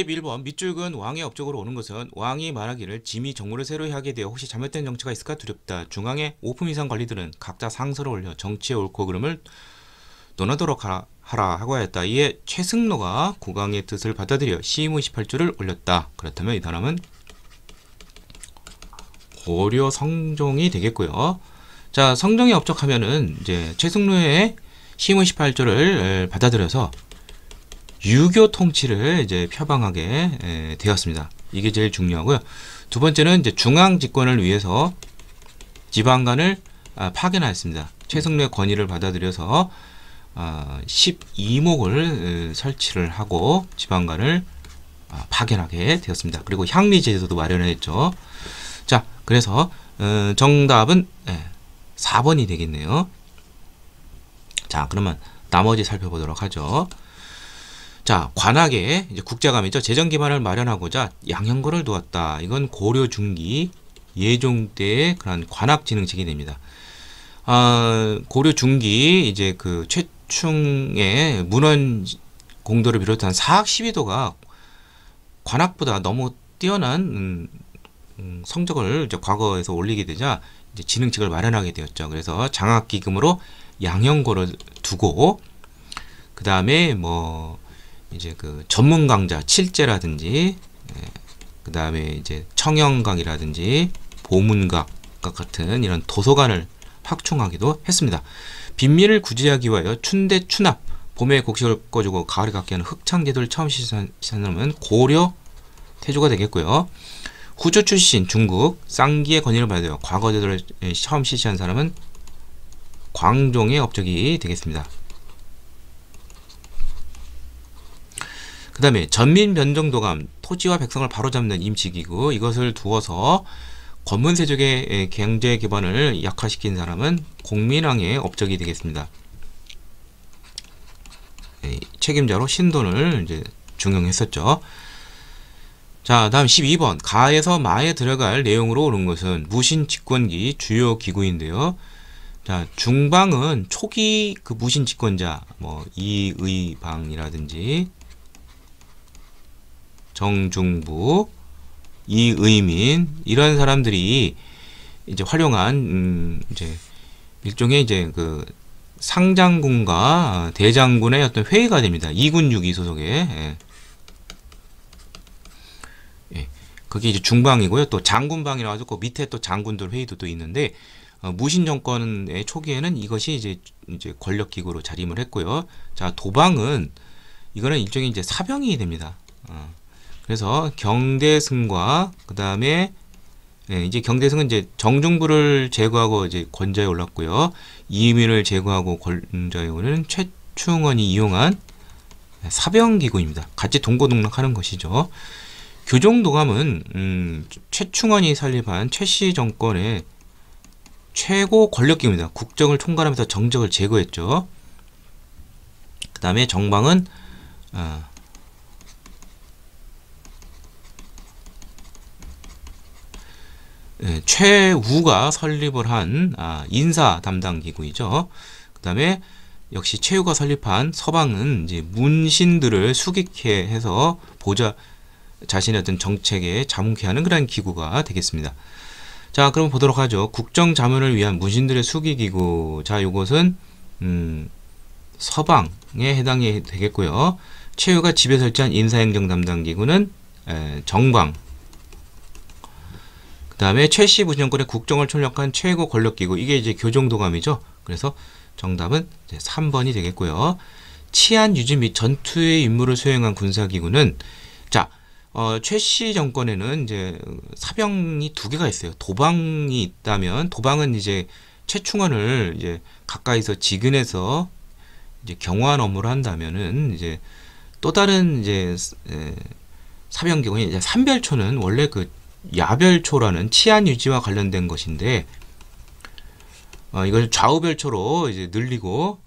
11번 밑줄근 왕의 업적으로 오는 것은 왕이 말하기를 짐이 정무를 새로 하게 되어 혹시 잘못된 정치가 있을까 두렵다. 중앙의 5품 이상 관리들은 각자 상서를 올려 정치의 옳고 그름을 논하도록 하라, 하고 하였다. 이에 최승로가 국왕의 뜻을 받아들여 시임의 18주를 올렸다. 그렇다면 이 사람은 고려 성종이 되겠고요. 자성종의 업적하면은 이제 최승로의 시임의 18조를 받아들여서 유교 통치를 이제 표방하게 예, 되었습니다. 이게 제일 중요하고요. 두 번째는 이제 중앙 집권을 위해서 지방관을 아, 파견하였습니다. 최승래 권위를 받아들여서 12목을 아, 설치를 하고 지방관을 아, 파견하게 되었습니다. 그리고 향리 제도도 마련했죠. 자, 그래서 어, 정답은 4번이 예, 되겠네요. 자, 그러면 나머지 살펴보도록 하죠. 자, 관악에 이제 국자감이죠. 재정 기반을 마련하고자 양형거을 두었다. 이건 고려 중기 예종 때의 그런 관악 진흥책이 됩니다. 아, 고려 중기 이제 그 최충의 문헌 공도를 비롯한 사학 시비도가 관악보다 너무 뛰어난 음, 음, 성적을 이제 과거에서 올리게 되자 이제 진흥책을 마련하게 되었죠. 그래서 장학기금으로 양형고를 두고 그 다음에 뭐 이제 그 전문 강좌 칠제라든지 예, 그 다음에 이제 청영강이라든지 보문각 같은 이런 도서관을 확충하기도 했습니다. 빈민을 구제하기 위하여 춘대 추납 봄에 곡식을 꺼주고 가을에 갖게 하는 흑창제도를 처음 시작하는 고려 태조가 되겠고요. 후조 출신 중국 쌍기의 권위를 받아요. 과거 제도를 예, 처음 실시한 사람은 광종의 업적이 되겠습니다. 그 다음에 전민 변정도감 토지와 백성을 바로잡는 임시기구 이것을 두어서 권문 세족의 예, 경제 기반을 약화시킨 사람은 공민왕의 업적이 되겠습니다. 예, 책임자로 신돈을 이제 중용했었죠. 자, 다음 12번. 가에서 마에 들어갈 내용으로 오른 것은 무신 집권기 주요 기구인데요. 자, 중방은 초기 그 무신 집권자, 뭐, 이의방이라든지, 정중부, 이의민 이런 사람들이 이제 활용한 음 이제 일종의 이제 그 상장군과 대장군의 어떤 회의가 됩니다. 이군육이 소속의 예. 예. 그게 이제 중방이고요. 또 장군방이라고 해서 그 밑에 또 장군들 회의도 또 있는데 어, 무신 정권의 초기에는 이것이 이제 이제 권력 기구로 자림을 했고요. 자 도방은 이거는 일종의 이제 사병이 됩니다. 어. 그래서 경대승과 그 다음에 예, 이제 경대승은 이제 정중부를 제거하고 이제 권좌에 올랐고요. 이민을 제거하고 권좌에 오른 최충원이 이용한 사병기구입니다. 같이 동고동락하는 것이죠. 교정도감은 음, 최충원이 설립한 최씨 정권의 최고 권력기입니다 국정을 총괄하면서 정적을 제거했죠. 그 다음에 정방은 어, 예, 최우가 설립을 한 아, 인사 담당 기구이죠. 그 다음에 역시 최우가 설립한 서방은 이제 문신들을 수기케 해서 보자 자신의 어떤 정책에 자문케 하는 그런 기구가 되겠습니다. 자, 그럼 보도록 하죠. 국정 자문을 위한 문신들의 수기 기구. 자, 요것은 음, 서방에 해당이 되겠고요. 최우가 집에 설치한 인사행정 담당 기구는 정방 다음에 최씨 부정권의 국정을 총력한 최고 권력기구 이게 이제 교정도감이죠. 그래서 정답은 이제 3번이 되겠고요. 치안 유지 및 전투의 임무를 수행한 군사기구는 자 어, 최씨 정권에는 이제 사병이 두 개가 있어요. 도방이 있다면 도방은 이제 최충원을 이제 가까이서 지근해서 이제 경호한 업무를 한다면은 이제 또 다른 이제 사병기구인 이제 삼별초는 원래 그 야별초라는 치안 유지와 관련된 것인데 어, 이걸 좌우별초로 이제 늘리고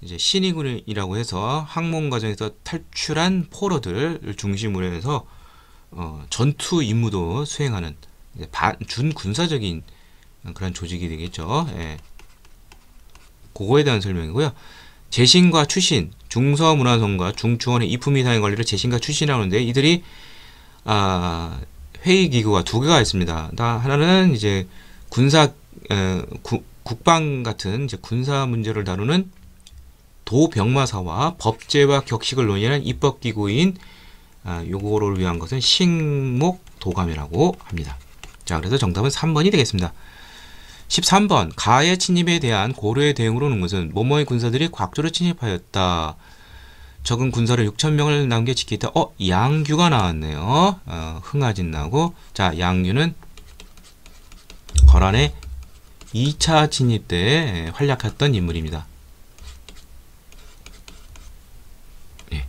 이제 신의군이라고 해서 항문 과정에서 탈출한 포로들을 중심으로 해서 어, 전투 임무도 수행하는 반, 준군사적인 그런 조직이 되겠죠. 예. 그거에 대한 설명이고요. 재신과 추신, 중서문화성과 중추원의 이품이상의 관리를 재신과 추신하는데 이들이 아, 회의 기구가 두 개가 있습니다. 하나는 이제 군사 에, 어, 구, 국방 같은 이제 군사 문제를 다루는 도병마사와 법제와 격식을 논의하는 입법 기구인 아, 요거를 위한 것은 식목 도감이라고 합니다. 자, 그래서 정답은 3번이 되겠습니다. 13번 가해 침입에 대한 고려의 대응으로는 것은 모모의 군사들이 곽조를 침입하였다. 적은 군사를 6천 명을 남겨 지키다. 어, 양규가 나왔네요. 어, 흥아진 나고 자, 양규는 거란의 2차 진입 때 예, 활약했던 인물입니다. 예.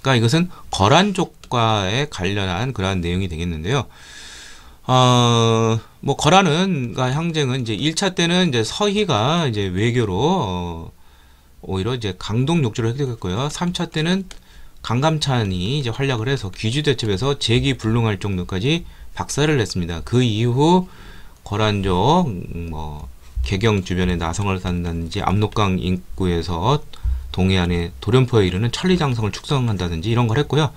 그러니까 이것은 거란 쪽과에 관련한 그러한 내용이 되겠는데요. 어, 뭐 거란은 그러니까 항쟁은 이제 1차 때는 이제 서희가 이제 외교로 어, 오히려 이제 강동 욕조를 획득했고요. 3차 때는 강감찬이 이제 활약을 해서 귀주대첩에서 재기 불능할 정도까지 박살을 냈습니다. 그 이후 거란조 음, 뭐 개경 주변에 나성을 산다든지 압록강 인구에서 동해안의 도련포에 이르는 천리장성을 축성한다든지 이런 걸 했고요.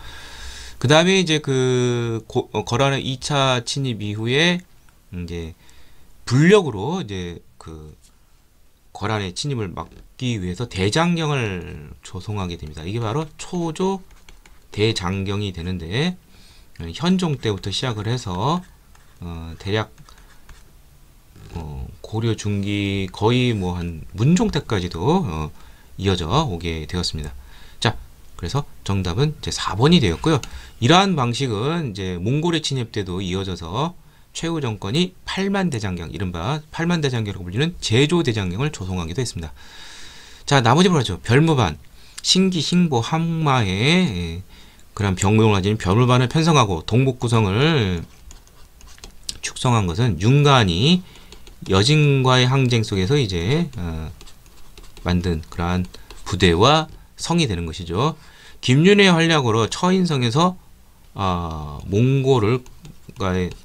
그 다음에 이제 그 고, 거란의 어, 2차 침입 이후에 이제 불력으로 이제 그 거란의 침입을 막기 위해서 대장경을 조성하게 됩니다. 이게 바로 초조 대장경이 되는데 현종 때부터 시작을 해서 어, 대략 어, 고려 중기 거의 뭐 한 문종 때까지도 어, 이어져 오게 되었습니다. 자, 그래서 정답은 제 4번이 되었고요. 이러한 방식은 이제 몽골의 침입 때도 이어져서 최후 정권이 8만 대장경, 이른바 8만 대장경이라고 불리는 제조 대장경을 조성하기도 했습니다. 자, 나머지 보라죠. 별무반, 신기, 신보, 함마의 예, 그런 병무용 가진 별무반을 편성하고 동북 구성을 축성한 것은 윤관이 여진과의 항쟁 속에서 이제 어, 만든 그러한 부대와 성이 되는 것이죠. 김윤의 활약으로 처인성에서 어, 몽골을 그러니까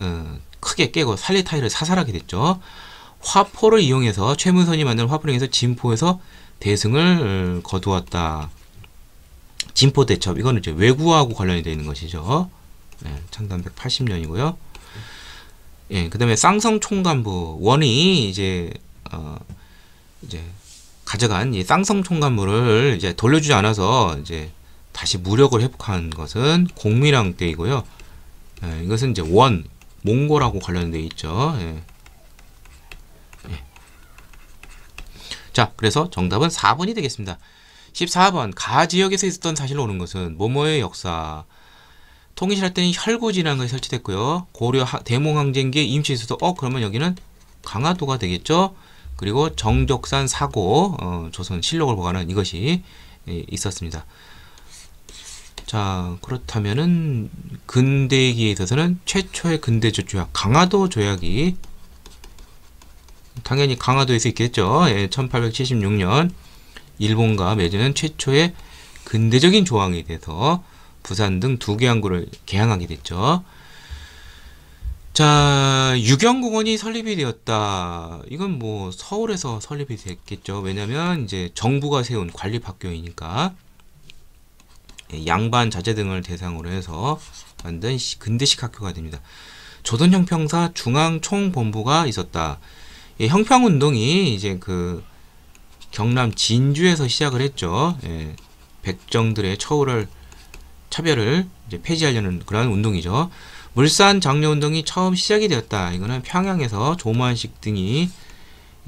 어, 크게 깨고 살리 타이를 사살하게 됐죠. 화포를 이용해서 최문선이 만든 화포링에서 진포에서 대승을 어, 거두었다. 진포 대첩 이거는 이제 외구하고 관련이 되어 있는 것이죠. 네, 창단 180년이고요. 예, 그다음에 쌍성 총관부 원이 이제 어 이제 가져간 이 쌍성 총관부를 이제 돌려주지 않아서 이제 다시 무력을 회복한 것은 공미랑 때이고요. 예, 이것은 이제 원 몽고라고 관련돼 있죠. 예. 예. 자, 그래서 정답은 4번이 되겠습니다. 14번 가 지역에서 있었던 사실로 오는 것은 모모의 역사 통일할 때는 혈구 진앙이 설치됐고요. 고려 대몽항쟁기에 임시수도 어 그러면 여기는 강화도가 되겠죠. 그리고 정적산 사고 어, 조선 실록을 보관한 이것이 예, 있었습니다. 자 그렇다면은 근대기에 있어서는 최초의 근대조 조약 강화도 조약이 당연히 강화도에서 있겠죠 예, 1876년 일본과 맺은 최초의 근대적인 조항이 돼서 부산 등 두 개 항구를 개항하게 됐죠 자 유경공원이 설립이 되었다 이건 뭐 서울에서 설립이 됐겠죠 왜냐면 이제 정부가 세운 관립학교이니까 예, 양반 자제 등을 대상으로 해서 만든 근대식 학교가 됩니다. 조선 형평사 중앙 총본부가 있었다. 예, 형평 운동이 이제 그 경남 진주에서 시작을 했죠. 예, 백정들의 처우를 차별을 이제 폐지하려는 그러 운동이죠. 물산 장려 운동이 처음 시작이 되었다. 이거는 평양에서 조만식 등이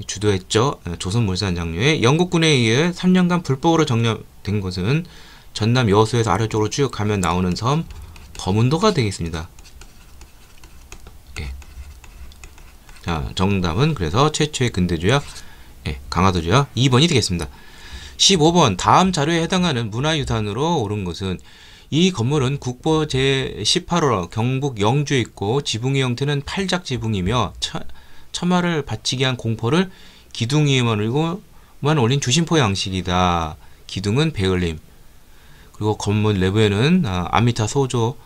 주도했죠. 예, 조선 물산 장려에 영국군에 의해 3년간 불법으로 정려된 것은 전남 여수에서 아래쪽으로 쭉 가면 나오는 섬 범운도가 되겠습니다. 예. 자, 정답은 그래서 최초의 근대조약 예, 강화도조약 2번이 되겠습니다. 15번 다음 자료에 해당하는 문화유산으로 오른 것은 이 건물은 국보 제18호 경북 영주에 있고 지붕의 형태는 팔작 지붕이며 처, 마를 받치게 한 공포를 기둥 위에만 올리고만 올린 주심포 양식이다. 기둥은 배을림, 그리고 건물 내부에는 아, 아미타 소조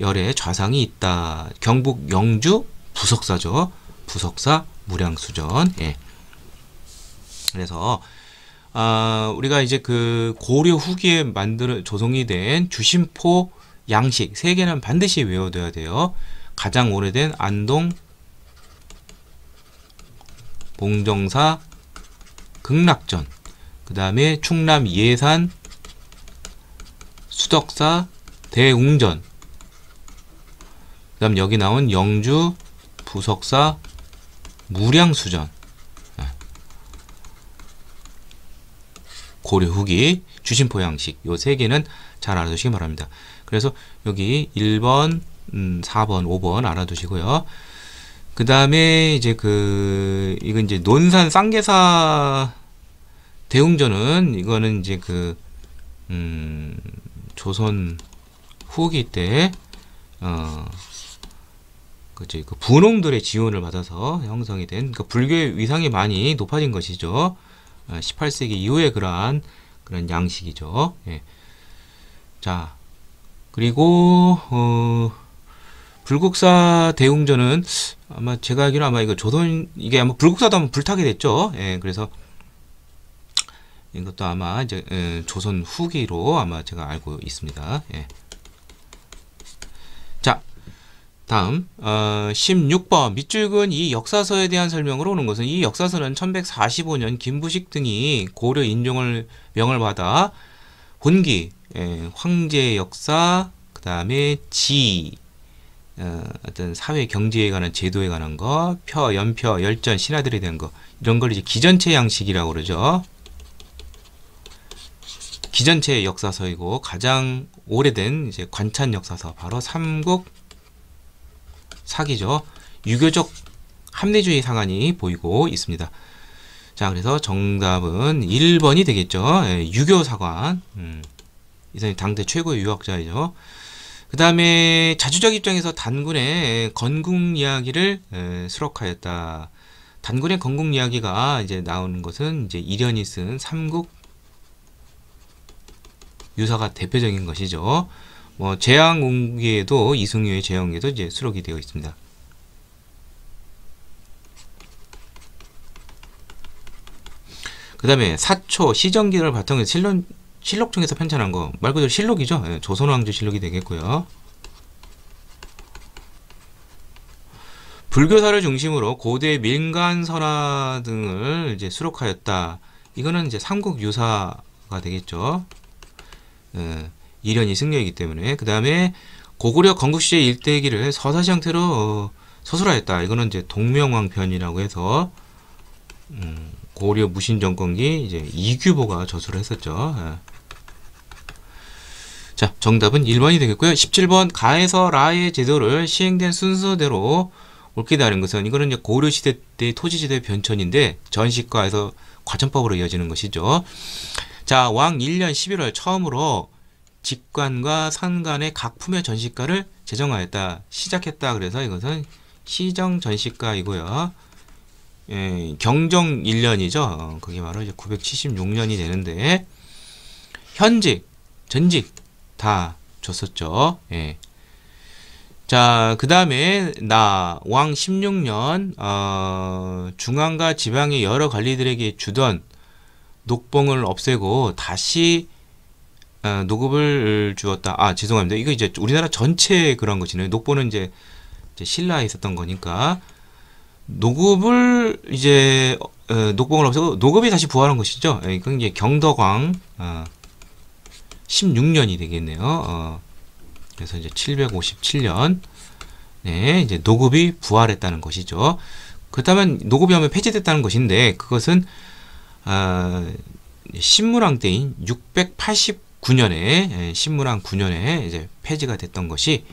열의 좌상이 있다. 경북 영주 부석사죠. 부석사 무량수전. 예. 그래서 아, 우리가 이제 그 고려 후기에 만들어 조성이 된 주심포 양식 세 개는 반드시 외워둬야 돼요. 가장 오래된 안동 봉정사 극락전 그 다음에 충남 예산 수덕사, 대웅전 그 다음 여기 나온 영주, 부석사, 무량수전 예. 고려 후기, 주심포 양식 요 세 개는 잘 알아두시기 바랍니다. 그래서 여기 1번, 4번, 음, 5번 알아두시고요. 그 다음에 이제 그 이건 이제 논산 쌍계사 대웅전은 이거는 이제 그 음, 조선 후기 때 어, 그치, 그 분홍들의 지원을 받아서 형성이 된, 그 불교의 위상이 많이 높아진 것이죠. 18세기 어, 이후에 그러한 그런 양식이죠. 예. 자, 그리고, 어, 불국사 대웅전은 아마 제가 알기로 아마 이거 조선, 이게 아마 불국사도 한번 불타게 됐죠. 예, 그래서 이것도 아마 이제 예, 조선 후기로 아마 제가 알고 있습니다. 예. 자, 다음 어, 16번 밑줄근 이 역사서에 대한 설명으로 오는 것은 이 역사서는 1145년 김부식 등이 고려 인종을 명을 받아 본기 예, 황제 역사 그 다음에 지 어, 어떤 사회 경제에 관한 제도에 관한 거, 표, 연표, 열전, 신하들에 대한 거 이런 걸 이제 기전체 양식이라고 그러죠. 기전체 역사서이고 가장 오래된 이제 관찬 역사서 바로 삼국 사기죠. 유교적 합리주의 상한이 보이고 있습니다. 자, 그래서 정답은 1번이 되겠죠. 예, 유교 사관. 음, 이 사람이 당대 최고의 유학자이죠. 그 다음에 자주적 입장에서 단군의 건국 이야기를 예, 수록하였다. 단군의 건국 이야기가 이제 나오는 것은 이제 이련이 쓴 삼국 유사가 대표적인 것이죠. 뭐 재앙 운기에도 이승유의 재앙 기도 이제 수록이 되어 있습니다. 그 다음에 사초 시정기를 바탕으로 실론, 실록 중에서 편찬한 거말 그대로 실록이죠 예, 조선왕조 실록이 되겠고요 불교사를 중심으로 고대 민간 설화 등을 이제 수록하였다 이거는 이제 삼국유사가 되겠죠 이련이 어, 승려이기 때문에 그 다음에 고구려 건국시의 일대기를 서사시 형태로 어, 서술하였다. 이거는 이제 동명왕편이라고 해서 음, 고려 무신 정권기 이제 이규보가 저술을 했었죠. 예. 자, 정답은 1번이 되겠고요. 17번 가에서 라의 제도를 시행된 순서대로 옳게 다른 것은 이거는 이제 고려 시대 때 토지지대 변천인데 전시과에서 과천법으로 이어지는 것이죠. 자, 왕 1년 11월 처음으로 직관과 산간의 각품의 전시가를 제정하였다. 시작했다. 그래서 이것은 시정 전시가이고요. 예, 경정 1년이죠. 어, 그게 바로 이제 976년이 되는데 현직, 전직 다 줬었죠. 예. 자, 그 다음에 나 왕 16년 어, 중앙과 지방의 여러 관리들에게 주던 녹봉을 없애고 다시 어, 녹음을 주었다. 아 죄송합니다. 이거 이제 우리나라 전체 그런 것이네요. 녹보는 이제, 이제 신라에 있었던 거니까 녹음을 이제 어, 녹봉을 없애고 녹음이 다시 부활한 것이죠. 예, 건 이제 경덕왕 어, 16년이 되겠네요. 어, 그래서 이제 757년 네, 이제 노급이 부활했다는 것이죠. 그렇다면 노급이 하면 폐지됐다는 것인데 그것은 아, 신무랑 때인 689년에 신무랑 9년에 이제 폐지가 됐던 것이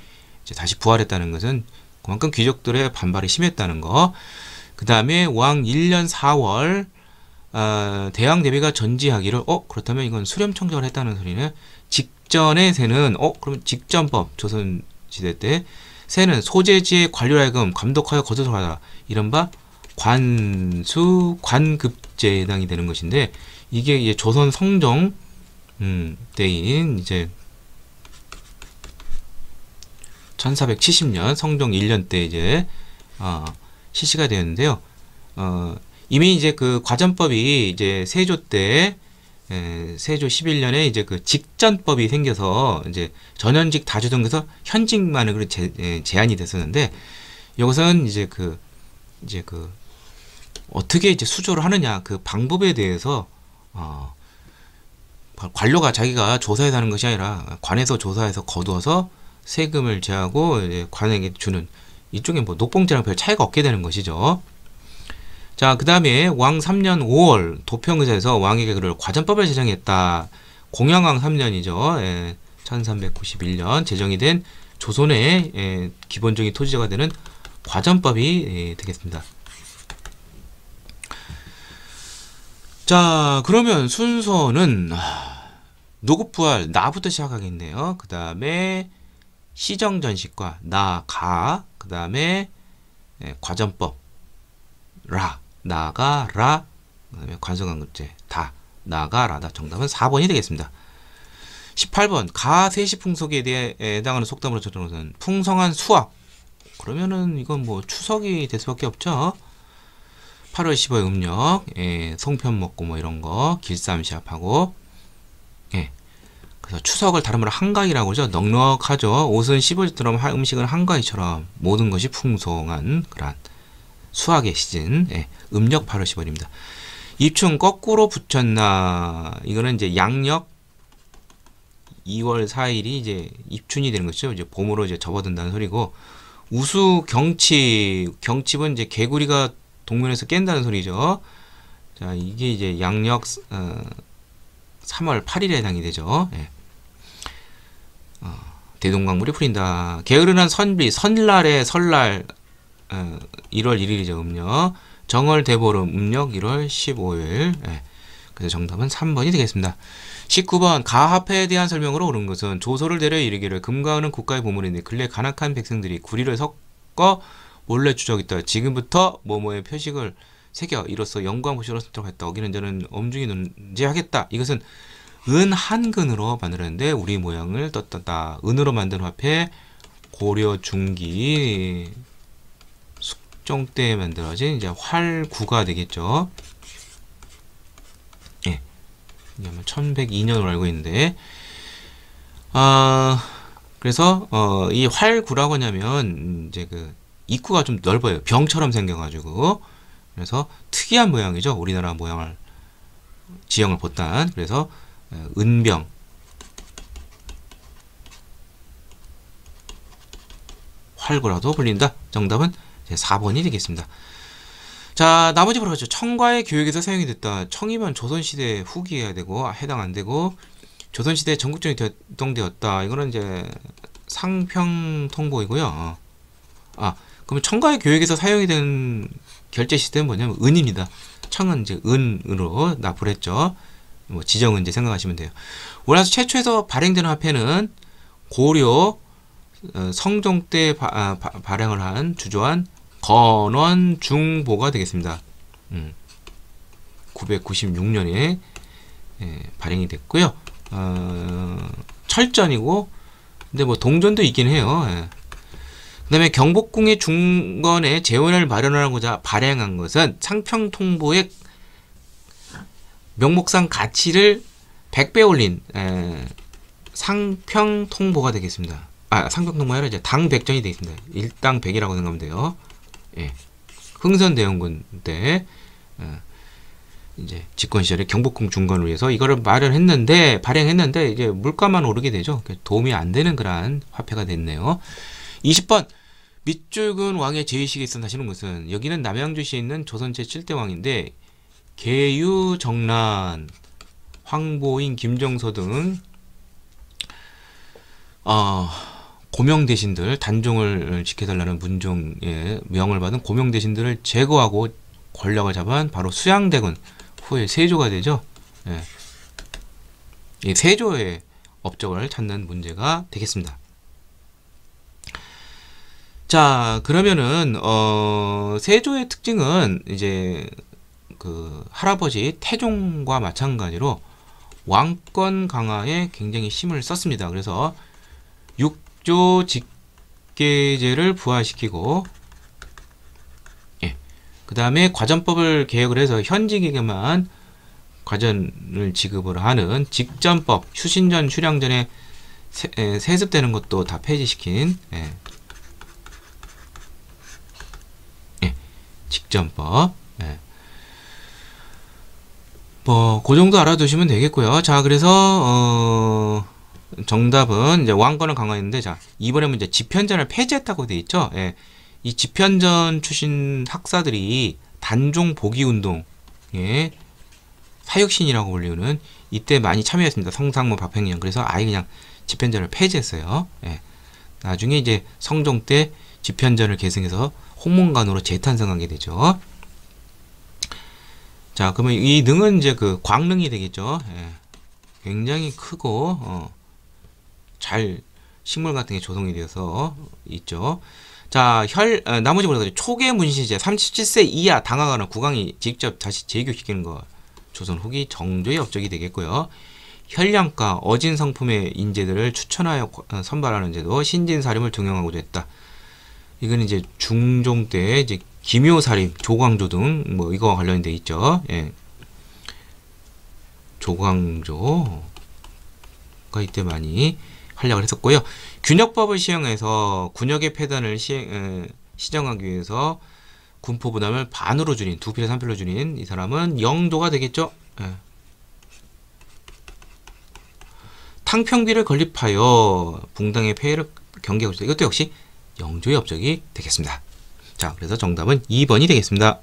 다시 부활했다는 것은 그만큼 귀족들의 반발이 심했다는 거. 그 다음에 왕 1년 4월 어, 아, 대왕 대비가 전지하기를 어 그렇다면 이건 수렴 청정을 했다는 소리는 직전의 세는 어그러면 직전법 조선 시대 때 세는 소재지의 관료라금 감독하여 거두어 하다 이른바 관수 관급제에 해당이 되는 것인데 이게 이제 조선 성종 음, 때인 이제 1470년 성종 1년 때 이제 어, 실시가 되었는데요. 어, 이미 이제 그 과전법이 이제 세조 때 에, 세조 11년에 이제 그 직전법이 생겨서 이제 전현직 다주등에서 현직만으로 제, 에, 제한이 됐었는데 이것은 이제 그 이제 그 어떻게 이제 수조를 하느냐 그 방법에 대해서 어, 관료가 자기가 조사해서 하는 것이 아니라 관에서 조사해서 거두어서 세금을 제하고 관에게 주는 이쪽에 뭐 녹봉제랑 별 차이가 없게 되는 것이죠. 자, 그 다음에 왕 3년 5월 도평에서 의 왕에게 그럴 과전법을 제정했다. 공양왕 3년이죠. 예, 1391년 제정이 된 조선의 예, 기본적인 토지제가 되는 과전법이 예, 되겠습니다. 자, 그러면 순서는 노급부활 아, 나부터 시작하겠네요. 그 다음에 시정전식과 나, 가, 그 다음에 예, 과전법 라, 나가, 라, 그 다음에 관성강급제 다, 나가, 라다. 정답은 4번이 되겠습니다. 18번 가세시 풍속에 대해 해당하는 속담으로 저정은 풍성한 수확 그러면은 이건 뭐 추석이 될 수밖에 없죠. 8월 15일 음력, 예, 송편 먹고 뭐 이런 거, 길쌈 시합하고, 예. 그래서 추석을 다름으로 한가위라고 그러죠. 넉넉하죠. 옷은 씹을처럼 음식은 한가위처럼 모든 것이 풍성한 그러 수학의 시즌, 예, 음력 8월 15일입니다. 입춘 거꾸로 붙였나, 이거는 이제 양력 2월 4일이 이제 입춘이 되는 것이죠. 이제 봄으로 이제 접어든다는 소리고, 우수 경칩, 경칩은 이제 개구리가 동면에서 깬다는 소리죠. 자, 이게 이제 양력 어, 3월 8일에 해당이 되죠. 예. 어, 대동강물이 풀린다. 게으른한 선비, 선날의 설날 어, 1월 1일이죠. 음력. 정월 대보름 음력 1월 15일. 예. 그래서 정답은 3번이 되겠습니다. 19번 가합회에 대한 설명으로 옳은 것은 조소를 데려 이르기를 금가은은 국가의 보물인데 근래 간악한 백성들이 구리를 섞어 원래 추적이다요 지금부터 뭐뭐의 표식을 새겨 이로써 영광 보시로 쓰도록 했다. 어기는 저는 엄중히 논제하겠다. 이것은 은 한 근으로 만들었는데 우리 모양을 떴다. 은으로 만든 화폐 고려 중기 숙종 때 만들어진 이제 활구가 되겠죠. 예. 이게 아마 1102년으로 알고 있는데 아 그래서 어, 이 활구라고 하냐면 이제 그 입구가 좀 넓어요. 병처럼 생겨가지고 그래서 특이한 모양이죠. 우리나라 모양을 지형을 보단 그래서 은병 활구라도 불린다. 정답은 4번이 되겠습니다. 자 나머지 보러 가죠. 청과의 교육에서 사용이 됐다. 청이면 조선시대 후기해야 되고 아, 해당 안 되고 조선시대 전국적인 대동되었다. 이거는 이제 상평통보이고요. 어. 아 그러면 청가의 교육에서 사용이 된 결제 시스템은 뭐냐면 은입니다. 청은 이제 은으로 납부를 했죠. 뭐 지정은 이제 생각하시면 돼요. 올라서 최초에서 발행되 화폐는 고려 어, 성종 때 바, 아, 바, 발행을 한 주조한 건원 중보가 되겠습니다. 음, 996년에 예, 발행이 됐고요. 어, 철전이고 근데 뭐 동전도 있긴 해요. 예. 그다음에 경복궁의 중건에 재원을 마련하고자 발행한 것은 창평통보의 명목상 가치를 100배 올린 에, 상평통보가 되겠습니다. 아, 상평통보가 아니라 이제 당백전이 되겠습니다. 일당 백이라고 생각하면 돼요. 예. 흥선대원군 때 어, 이제 집권 시절에 경복궁 중건을 위해서 이거를 마련했는데 발행했는데 이제 물가만 오르게 되죠. 그러니까 도움이 안 되는 그러한 화폐가 됐네요. 20번 밑줄근 왕의 제의식에 있어시는 것은 여기는 남양주시에 있는 조선 제7대 왕인데 계유, 정란, 황보인, 김정서 등 어, 고명 대신들 단종을 지켜달라는 문종의 명을 받은 고명 대신들을 제거하고 권력을 잡은 바로 수양대군 후에 세조가 되죠. 예. 이 세조의 업적을 찾는 문제가 되겠습니다. 자, 그러면은 어 세조의 특징은 이제 그 할아버지 태종과 마찬가지로 왕권 강화에 굉장히 힘을 썼습니다. 그래서 육조 직계제를 부활시키고 예. 그다음에 과전법을 개혁을 해서 현직에게만 과전을 지급을 하는 직전법, 추신전, 추량전에 세, 에, 세습되는 것도 다 폐지시킨 예. 직전법. 예. 뭐, 그 정도 알아두시면 되겠고요. 자, 그래서, 어, 정답은, 이제 왕건은 강화했는데, 자, 이번에 문제 뭐 지편전을 폐지했다고 돼 있죠. 예. 이 지편전 출신 학사들이 단종 보기 운동, 예. 사육신이라고 불리우는 이때 많이 참여했습니다. 성상무 박평양. 그래서 아예 그냥 집현전을 폐지했어요. 예. 나중에 이제 성종 때 집현전을 계승해서 홍문관으로 재탄생하게 되죠. 자, 그러면 이 능은 이제 그 광능이 되겠죠. 예. 굉장히 크고 어, 잘 식물 같은 게 조성이 되어서 있죠. 자, 혈 어, 나머지 보자 초계 문신제 37세 이하 당하거나 구강이 직접 다시 재교시키는 거 조선 후기 정조의 업적이 되겠고요. 혈량과 어진 성품의 인재들을 추천하여 어, 선발하는 제도 신진사림을 등용하고자 했다. 이건 이제 중종 때 이제 김효사림, 조광조 등 뭐 이거와 관련돼 있죠. 예. 조광조가 이때 많이 활약을 했었고요. 균역법을 시행해서 군역의 폐단을 시행, 에, 어, 시정하기 위해서 군포 부담을 반으로 줄인 두 필에 삼필로 줄인 이 사람은 영도가 되겠죠. 예. 탕평비를 건립하여 붕당의 폐해를 경계하고 있다. 이것도 역시 영조의 업적이 되겠습니다. 자, 그래서 정답은 2번이 되겠습니다.